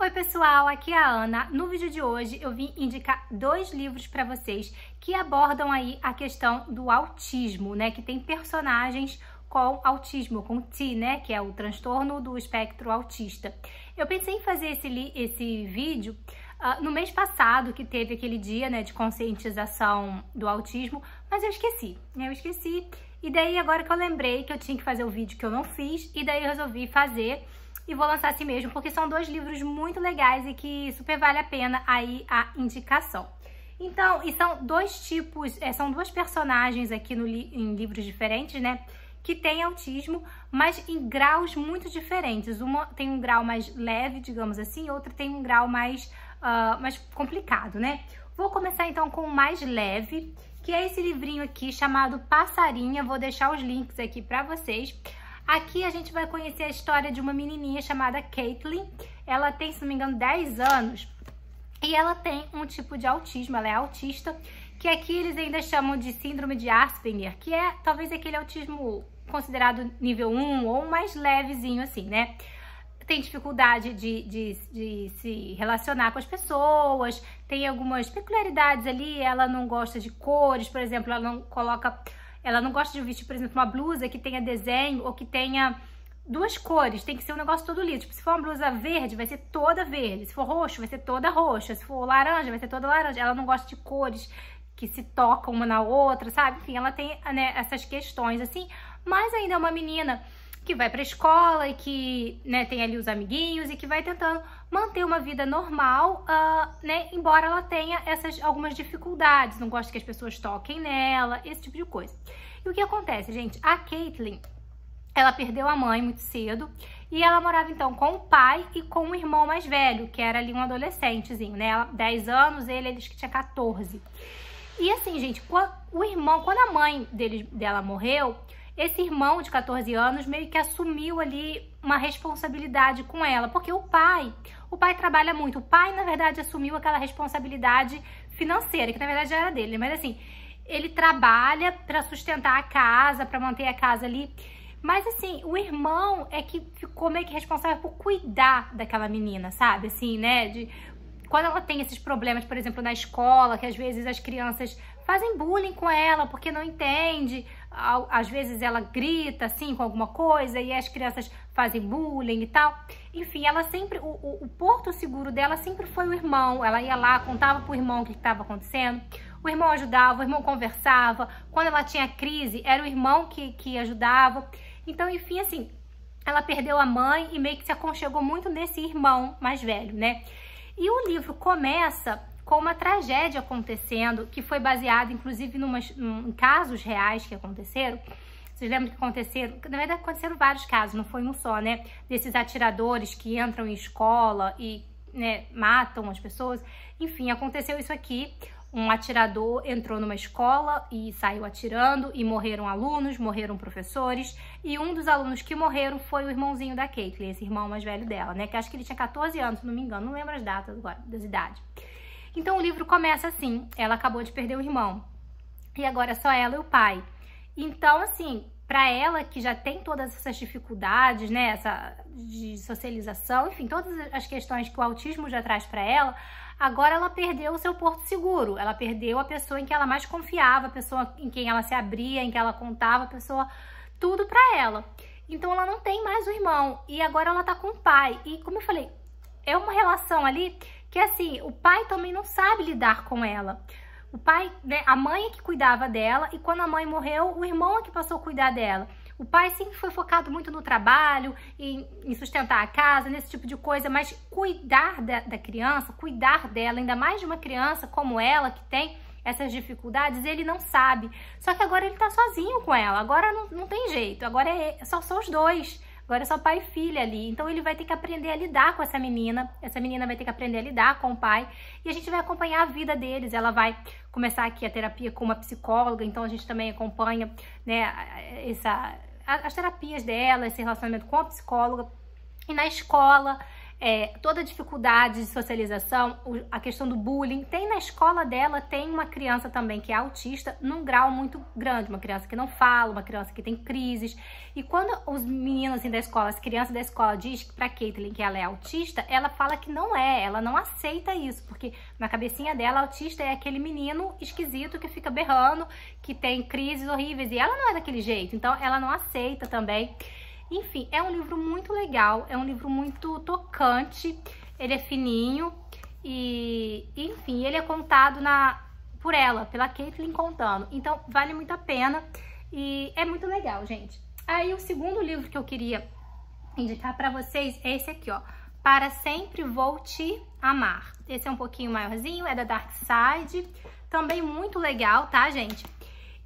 Oi pessoal, aqui é a Ana. No vídeo de hoje eu vim indicar dois livros para vocês que abordam aí a questão do autismo, né? Que tem personagens com autismo, com TI, né? Que é o transtorno do espectro autista. Eu pensei em fazer esse, esse vídeo uh, no mês passado, que teve aquele dia né, de conscientização do autismo, mas eu esqueci, né? Eu esqueci. E daí, agora que eu lembrei que eu tinha que fazer o vídeo que eu não fiz, e daí eu resolvi fazer e vou lançar assim mesmo, porque são dois livros muito legais e que super vale a pena aí a indicação. Então, e são dois tipos, é, são duas personagens aqui no li, em livros diferentes, né? Que têm autismo, mas em graus muito diferentes. Uma tem um grau mais leve, digamos assim, outra tem um grau mais uh, ah, mais complicado, né? Vou começar então com o mais leve, que é esse livrinho aqui chamado Passarinha. Vou deixar os links aqui para vocês. Aqui a gente vai conhecer a história de uma menininha chamada Caitlyn. Ela tem, se não me engano, 10 anos e ela tem um tipo de autismo, ela é autista, que aqui eles ainda chamam de síndrome de Asperger, que é talvez aquele autismo considerado nível 1 ou mais levezinho assim, né? tem dificuldade de, de, de, se relacionar com as pessoas, tem algumas peculiaridades ali, ela não gosta de cores, por exemplo, ela não coloca. Ela não gosta de vestir, por exemplo, uma blusa que tenha desenho ou que tenha duas cores, tem que ser um negócio todo liso. Tipo, se for uma blusa verde, vai ser toda verde. Se for roxo, vai ser toda roxa. Se for laranja, vai ser toda laranja. Ela não gosta de cores que se tocam uma na outra, sabe? Enfim, ela tem né, essas questões assim, mas ainda é uma menina que vai para a escola e que né, tem ali os amiguinhos e que vai tentando manter uma vida normal, uh, né, embora ela tenha essas algumas dificuldades, não gosta que as pessoas toquem nela, esse tipo de coisa. E o que acontece, gente? A Caitlyn, ela perdeu a mãe muito cedo e ela morava então com o pai e com o irmão mais velho, que era ali um adolescentezinho, né? Ela, 10 anos, ele, eles que tinha 14. E assim, gente, o irmão, quando a mãe dele, dela morreu, esse irmão de 14 anos meio que assumiu ali uma responsabilidade com ela, porque o pai, o pai trabalha muito, o pai na verdade assumiu aquela responsabilidade financeira, que na verdade já era dele, né? mas assim, ele trabalha para sustentar a casa, para manter a casa ali. Mas assim, o irmão é que ficou meio que responsável por cuidar daquela menina, sabe? Assim, né? De quando ela tem esses problemas, por exemplo, na escola, que às vezes as crianças fazem bullying com ela porque não entende, às vezes ela grita assim com alguma coisa e as crianças fazem bullying e tal. Enfim, ela sempre, o, o, o porto seguro dela sempre foi o irmão. Ela ia lá, contava pro irmão o que estava acontecendo. O irmão ajudava, o irmão conversava. Quando ela tinha crise, era o irmão que, que ajudava. Então, enfim, assim, ela perdeu a mãe e meio que se aconchegou muito nesse irmão mais velho, né? E o livro começa com uma tragédia acontecendo, que foi baseada, inclusive, em casos reais que aconteceram. Vocês lembram que aconteceram? Na verdade, aconteceram vários casos, não foi um só, né? Desses atiradores que entram em escola e né, matam as pessoas. Enfim, aconteceu isso aqui. Um atirador entrou numa escola e saiu atirando, e morreram alunos, morreram professores, e um dos alunos que morreram foi o irmãozinho da Caitlyn, esse irmão mais velho dela, né? Que acho que ele tinha 14 anos, se não me engano, não lembro as datas agora, das idades. Então o livro começa assim: ela acabou de perder o irmão e agora é só ela e o pai. Então, assim, para ela que já tem todas essas dificuldades, né, essa de socialização, enfim, todas as questões que o autismo já traz para ela, agora ela perdeu o seu porto seguro. Ela perdeu a pessoa em que ela mais confiava, a pessoa em quem ela se abria, em que ela contava, a pessoa tudo para ela. Então ela não tem mais o irmão e agora ela tá com o pai. E como eu falei, é uma relação ali que assim, o pai também não sabe lidar com ela. O pai, né, a mãe é que cuidava dela e quando a mãe morreu, o irmão é que passou a cuidar dela. O pai sempre foi focado muito no trabalho, em, em sustentar a casa, nesse tipo de coisa, mas cuidar da, da criança, cuidar dela, ainda mais de uma criança como ela que tem essas dificuldades, ele não sabe. Só que agora ele tá sozinho com ela, agora não, não tem jeito, agora é, só são os dois. Agora é só pai e filha ali. Então ele vai ter que aprender a lidar com essa menina. Essa menina vai ter que aprender a lidar com o pai. E a gente vai acompanhar a vida deles. Ela vai começar aqui a terapia com uma psicóloga. Então a gente também acompanha, né, essa, as terapias dela, esse relacionamento com a psicóloga. E na escola, é, toda a dificuldade de socialização, a questão do bullying. Tem na escola dela, tem uma criança também que é autista num grau muito grande, uma criança que não fala, uma criança que tem crises. E quando os meninos assim, da escola, as crianças da escola diz que pra Caitlyn que ela é autista, ela fala que não é, ela não aceita isso, porque na cabecinha dela, autista é aquele menino esquisito que fica berrando, que tem crises horríveis, e ela não é daquele jeito, então ela não aceita também. Enfim, é um livro muito legal, é um livro muito tocante, ele é fininho e, enfim, ele é contado na, por ela, pela Caitlin contando. Então, vale muito a pena e é muito legal, gente. Aí, o segundo livro que eu queria indicar para vocês é esse aqui, ó. Para Sempre Vou Te Amar. Esse é um pouquinho maiorzinho, é da Dark Side. Também muito legal, tá, gente?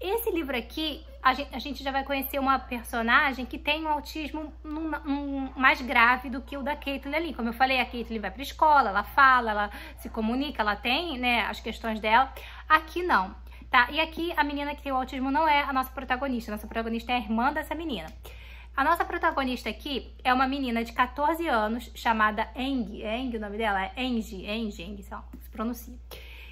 Esse livro aqui, a gente, já vai conhecer uma personagem que tem um autismo num, mais grave do que o da Caitlyn ali. Como eu falei, a Caitlyn vai pra escola, ela fala, ela se comunica, ela tem né, as questões dela. Aqui não, tá? E aqui a menina que tem o autismo não é a nossa protagonista. A nossa protagonista é a irmã dessa menina. A nossa protagonista aqui é uma menina de 14 anos chamada Eng. Eng, o nome dela é Eng, Eng, Eng, se pronuncia.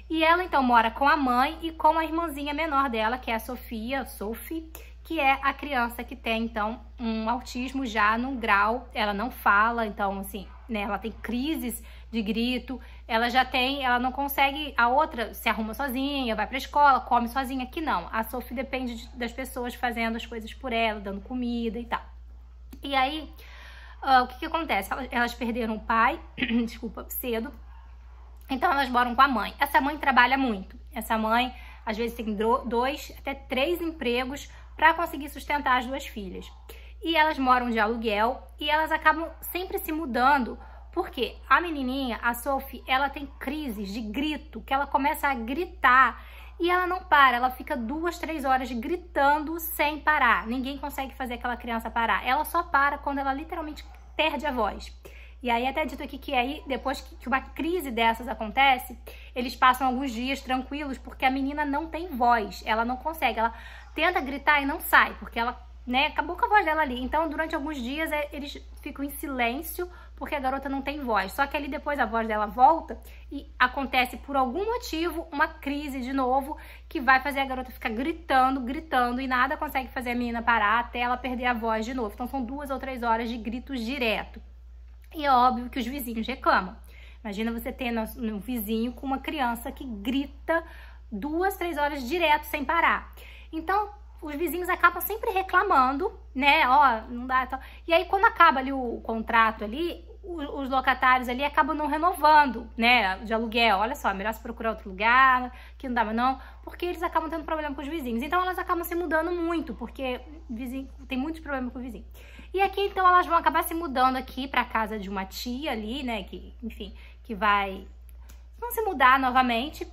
E ela então mora com a mãe e com a irmãzinha menor dela, que é a Sofia, Sophie, que é a criança que tem então um autismo já num grau, ela não fala, então assim, né, ela tem crises de grito, ela já tem, ela não consegue, a outra se arruma sozinha, vai pra escola, come sozinha, que não. A Sophie depende de, das pessoas fazendo as coisas por ela, dando comida e tal. E aí, uh, o que que acontece? Elas, elas perderam o pai, desculpa, cedo, então elas moram com a mãe. Essa mãe trabalha muito. Essa mãe, às vezes, tem dois até três empregos para conseguir sustentar as duas filhas. E elas moram de aluguel e elas acabam sempre se mudando, porque a menininha, a Sophie, ela tem crises de grito, que ela começa a gritar e ela não para, ela fica duas, três horas gritando sem parar. Ninguém consegue fazer aquela criança parar. Ela só para quando ela literalmente perde a voz. E aí até dito aqui que aí, depois que uma crise dessas acontece, eles passam alguns dias tranquilos porque a menina não tem voz, ela não consegue, ela tenta gritar e não sai, porque ela, né, acabou com a voz dela ali. Então, durante alguns dias é, eles ficam em silêncio porque a garota não tem voz. Só que ali depois a voz dela volta e acontece por algum motivo uma crise de novo que vai fazer a garota ficar gritando, gritando e nada consegue fazer a menina parar até ela perder a voz de novo. Então são duas ou três horas de gritos direto. E é óbvio que os vizinhos reclamam. Imagina você ter um vizinho com uma criança que grita duas, três horas direto sem parar. Então, os vizinhos acabam sempre reclamando, né? Ó, oh, não dá. Tal. E aí, quando acaba ali o contrato ali, os locatários ali acabam não renovando, né? De aluguel. Olha só, melhor se procurar outro lugar, que não dá mais não, porque eles acabam tendo problema com os vizinhos. Então elas acabam se mudando muito, porque vizinho, tem muitos problemas com o vizinho. E aqui, então, elas vão acabar se mudando aqui para casa de uma tia ali, né? Que, enfim, que vai... Vão se mudar novamente.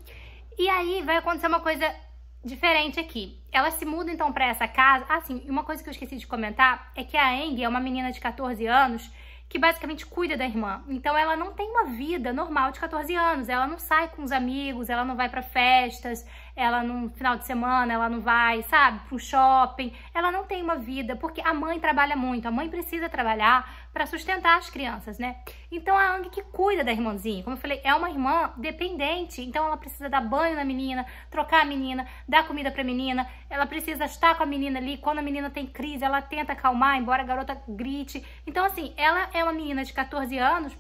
E aí vai acontecer uma coisa diferente aqui. Elas se mudam, então, para essa casa. Ah, sim, uma coisa que eu esqueci de comentar é que a Eng é uma menina de 14 anos que basicamente cuida da irmã. Então ela não tem uma vida normal de 14 anos, ela não sai com os amigos, ela não vai para festas, ela no final de semana ela não vai, sabe, pro shopping, ela não tem uma vida, porque a mãe trabalha muito, a mãe precisa trabalhar para sustentar as crianças, né? Então é a Ang que cuida da irmãzinha, como eu falei, é uma irmã dependente, então ela precisa dar banho na menina, trocar a menina, dar comida pra menina, ela precisa estar com a menina ali, quando a menina tem crise, ela tenta acalmar, embora a garota grite. Então assim, ela é uma menina de 14 anos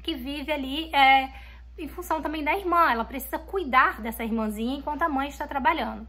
que vive ali é, em função também da irmã, ela precisa cuidar dessa irmãzinha enquanto a mãe está trabalhando.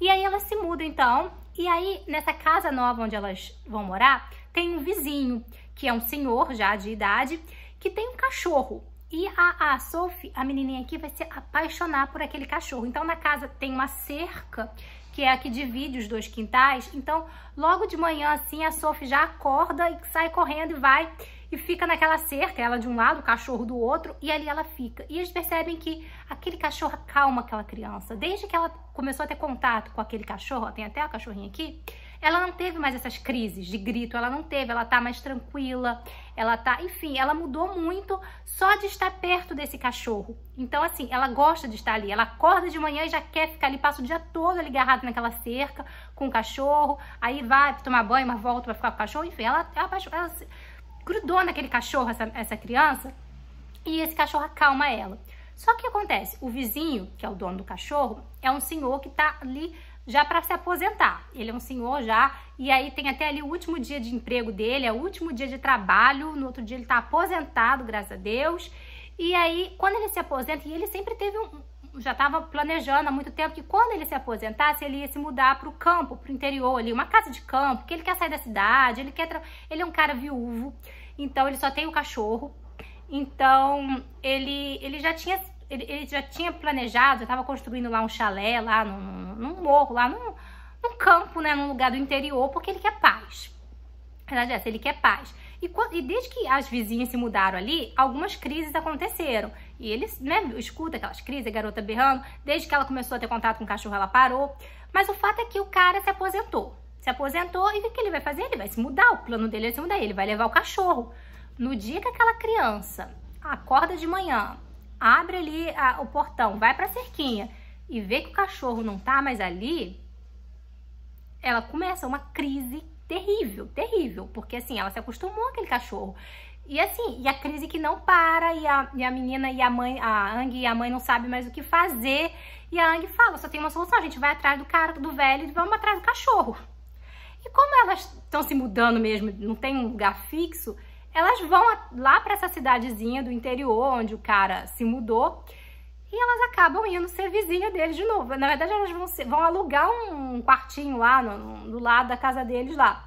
E aí elas se mudam então, e aí nessa casa nova onde elas vão morar, tem um vizinho, que é um senhor já de idade, que tem um cachorro. E a, a Sophie, a menininha aqui, vai se apaixonar por aquele cachorro. Então na casa tem uma cerca, que é a que divide os dois quintais. Então logo de manhã assim a Sophie já acorda e sai correndo e vai fica naquela cerca, ela de um lado, o cachorro do outro, e ali ela fica. E eles percebem que aquele cachorro acalma aquela criança. Desde que ela começou a ter contato com aquele cachorro, ó, tem até a cachorrinha aqui, ela não teve mais essas crises de grito, ela não teve, ela tá mais tranquila, ela tá, enfim, ela mudou muito só de estar perto desse cachorro. Então, assim, ela gosta de estar ali, ela acorda de manhã e já quer ficar ali, passa o dia todo ali agarrado naquela cerca com o cachorro, aí vai tomar banho, mas volta pra ficar com o cachorro, enfim, ela, ela, ela, ela grudou naquele cachorro, essa, essa criança, e esse cachorro acalma ela. Só que acontece, o vizinho, que é o dono do cachorro, é um senhor que tá ali já para se aposentar. Ele é um senhor já, e aí tem até ali o último dia de emprego dele, é o último dia de trabalho, no outro dia ele tá aposentado, graças a Deus. E aí, quando ele se aposenta, e ele sempre teve um, já estava planejando há muito tempo que quando ele se aposentasse, ele ia se mudar para o campo, para o interior ali, uma casa de campo, porque ele quer sair da cidade, ele quer... Ele é um cara viúvo, então ele só tem o cachorro. Então, ele, ele já tinha... Ele, ele já tinha planejado, já estava construindo lá um chalé, lá num, num morro, lá num, num, campo, né, num lugar do interior, porque ele quer paz. na verdade é assim, ele quer paz. E, e desde que as vizinhas se mudaram ali, algumas crises aconteceram. E ele, né, escuta aquelas crises, garota berrando. Desde que ela começou a ter contato com o cachorro, ela parou. Mas o fato é que o cara se aposentou. Se aposentou e o que ele vai fazer? Ele vai se mudar. O plano dele é se mudar. Ele vai levar o cachorro. No dia que aquela criança acorda de manhã, abre ali a, o portão, vai pra cerquinha e vê que o cachorro não tá mais ali, ela começa uma crise terrível, terrível, porque assim, ela se acostumou àquele cachorro. E assim, e a crise que não para, e a, e a menina e a mãe, a Ang e a mãe não sabem mais o que fazer. E a Ang fala, só tem uma solução, a gente vai atrás do cara, do velho, e vamos atrás do cachorro. E como elas estão se mudando mesmo, não tem um lugar fixo, elas vão lá para essa cidadezinha do interior, onde o cara se mudou, e elas acabam indo ser vizinha deles de novo. Na verdade, elas vão, ser, vão alugar um quartinho lá, no, no, do lado da casa deles lá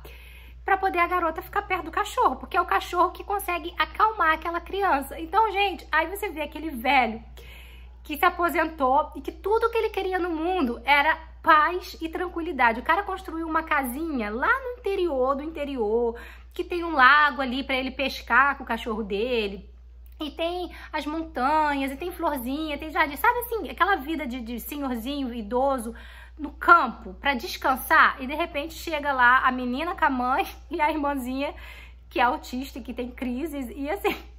para poder a garota ficar perto do cachorro, porque é o cachorro que consegue acalmar aquela criança. Então, gente, aí você vê aquele velho que se aposentou e que tudo que ele queria no mundo era paz e tranquilidade. O cara construiu uma casinha lá no interior do interior, que tem um lago ali para ele pescar com o cachorro dele, e tem as montanhas, e tem florzinha, tem jardim. Sabe assim, aquela vida de, de senhorzinho idoso no campo para descansar e de repente chega lá a menina com a mãe e a irmãzinha que é autista e que tem crises e assim.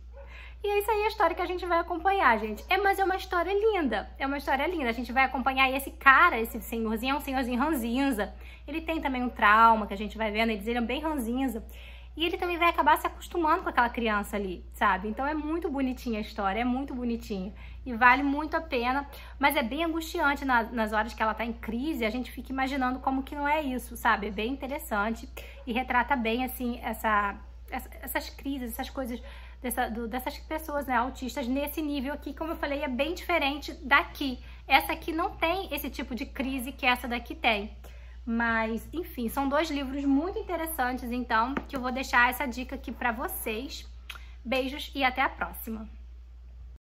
E é isso aí a história que a gente vai acompanhar, gente. É, mas é uma história linda. É uma história linda. A gente vai acompanhar esse cara, esse senhorzinho, é um senhorzinho ranzinza. Ele tem também um trauma que a gente vai vendo, eles eram bem ranzinza e ele também vai acabar se acostumando com aquela criança ali, sabe? Então é muito bonitinha a história, é muito bonitinha e vale muito a pena, mas é bem angustiante na, nas horas que ela tá em crise, a gente fica imaginando como que não é isso, sabe? É bem interessante e retrata bem, assim, essa, essa essas crises, essas coisas dessa, do, dessas pessoas, né, autistas nesse nível aqui, como eu falei, é bem diferente daqui. Essa aqui não tem esse tipo de crise que essa daqui tem. Mas, enfim, são dois livros muito interessantes, então, que eu vou deixar essa dica aqui para vocês. Beijos e até a próxima!